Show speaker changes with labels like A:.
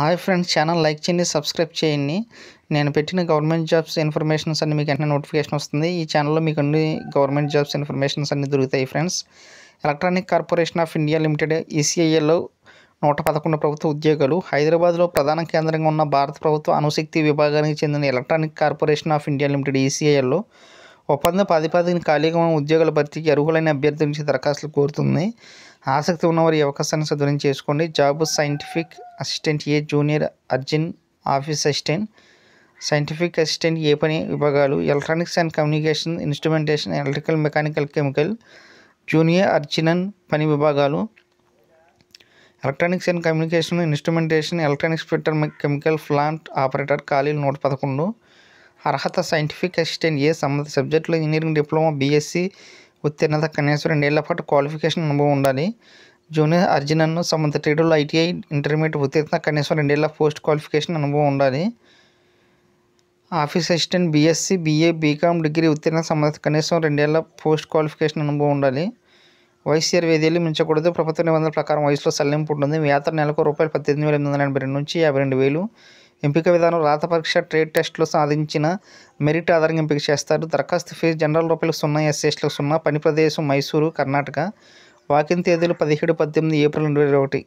A: hi friends channel like చేయండి subscribe చేయండి నేను పెట్టిన గవర్నమెంట్ జాబ్స్ ఇన్ఫర్మేషన్స్ అన్ని మీకు వెంటనే నోటిఫికేషన్ వస్తుంది ఈ ఛానల్లో మీకు అన్ని గవర్నమెంట్ జాబ్స్ ఇన్ఫర్మేషన్స్ అన్ని దొరుకుతాయి friends electronic corporation of India limited ఈసీఐఏలో e నూట పదకొండు ప్రభుత్వ ఉద్యోగాలు హైదరాబాద్లో ప్రధాన కేంద్రంగా ఉన్న భారత ప్రభుత్వ అణుశక్తి విభాగానికి చెందిన electronic corporation of India limited ఈసీఐఎల్లో e ఒప్పంద పది ఖాళీగా ఉన్న ఉద్యోగాల భర్తీకి అర్హులైన అభ్యర్థుల నుంచి దరఖాస్తులు కోరుతుంది ఆసక్తి ఉన్నవారు ఈ అవకాశాన్ని సద్వినం చేసుకోండి job scientific assistant A junior artisan office assistant scientific assistant A పని విభాగాలు electronics and communication instrumentation electrical mechanical chemical junior artisan పని విభాగాలు electronics and communication instrumentation electronics filter chemical plant operator ఖాళీలు నూట పదకొండు అర్హత సైంటిఫిక్ అసిస్టెంట్ ఏ సంబంధిత సబ్జెక్టులో ఇంజనీరింగ్ డిప్లొమా బీఎస్సీ ఉత్తీర్ణత కనీసం రెండేళ్ల పాటు క్వాలిఫికేషన్ అనుభవం ఉండాలి జూనియర్ అర్జునన్ను సంబంధ ట్రేడులో ఐటీఐ ఇంటర్మీడియట్ ఉత్తీర్ణత కనీసం రెండేళ్ల పోస్ట్ క్వాలిఫికేషన్ అనుభవం ఉండాలి office assistant BSc BA BCom degree ఉత్తీర్ణత సంబంధ కనీసం రెండేళ్ల పోస్ట్ క్వాలిఫికేషన్ అనుభవం ఉండాలి వయసు ఇరవై మించకూడదు ప్రభుత్వ నిబంధనల ప్రకారం వయసులో సల్లింపు ఉంటుంది వేతన నెలకు రూపాయలు పద్దెనిమిది వేల ఎనిమిది వందల ఎనభై రెండు నుంచి యాభై రెండు వేలు ఎంపిక విధానం రాత పరీక్ష ట్రేడ్ టెస్ట్లో సాధించిన మెరిట్ ఆధారంగా ఎంపిక చేస్తారు దరఖాస్తు ఫీజు జనరల్ రూపాయలకు సున్నా ఎస్ఎస్లకు సున్నా పని ప్రదేశం మైసూరు కర్ణాటక వాకింగ్ తేదీలు పదిహేడు పద్దెనిమిది ఏప్రిల్ రెండు వేల ఒకటి